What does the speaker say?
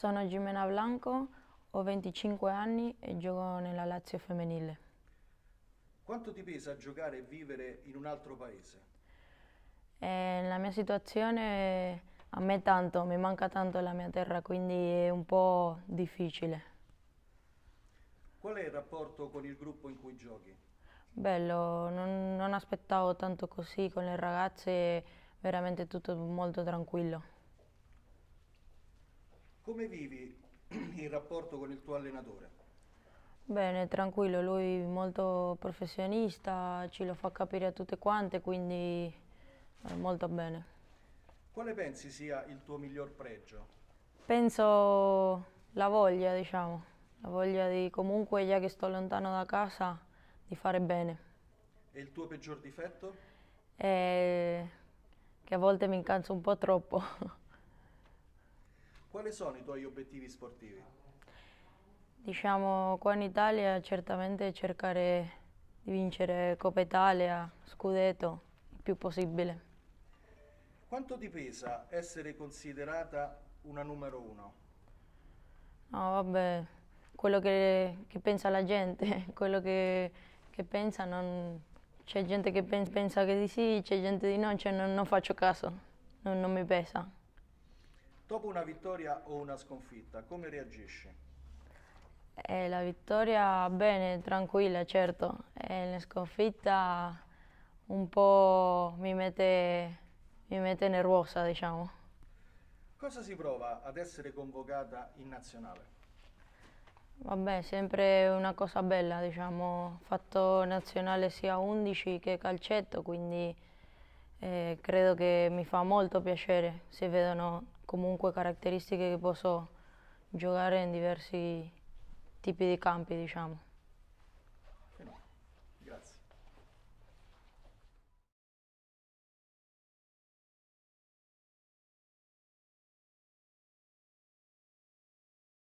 Sono Jimena Blanco, ho 25 anni e gioco nella Lazio femminile. Quanto ti pesa giocare e vivere in un altro paese? Eh, la mia situazione a me tanto, mi manca tanto la mia terra, quindi è un po' difficile. Qual è il rapporto con il gruppo in cui giochi? Bello, non, non aspettavo tanto così con le ragazze, veramente tutto molto tranquillo. Come vivi il rapporto con il tuo allenatore? Bene, tranquillo, lui è molto professionista, ce lo fa capire a tutte quante, quindi eh, molto bene. Quale pensi sia il tuo miglior pregio? Penso la voglia, diciamo, la voglia di comunque, già che sto lontano da casa, di fare bene. E il tuo peggior difetto? È eh, che a volte mi incanzo un po' troppo. Quali sono i tuoi obiettivi sportivi? Diciamo qua in Italia certamente cercare di vincere Coppa Italia, Scudetto, il più possibile. Quanto ti pesa essere considerata una numero uno? No, vabbè, quello che, che pensa la gente, quello che, che pensa non... C'è gente che pensa, che di sì, c'è gente di no, cioè non, non faccio caso, non, non mi pesa. Dopo una vittoria o una sconfitta, come reagisci? Eh, la vittoria bene, tranquilla, certo. E eh, la sconfitta un po' mi mette, mi mette nervosa, diciamo. Cosa si prova ad essere convocata in nazionale? Vabbè, sempre una cosa bella, diciamo, fatto nazionale sia 11 che calcetto, quindi eh, credo che mi fa molto piacere se vedono comunque caratteristiche che posso giocare in diversi tipi di campi, diciamo.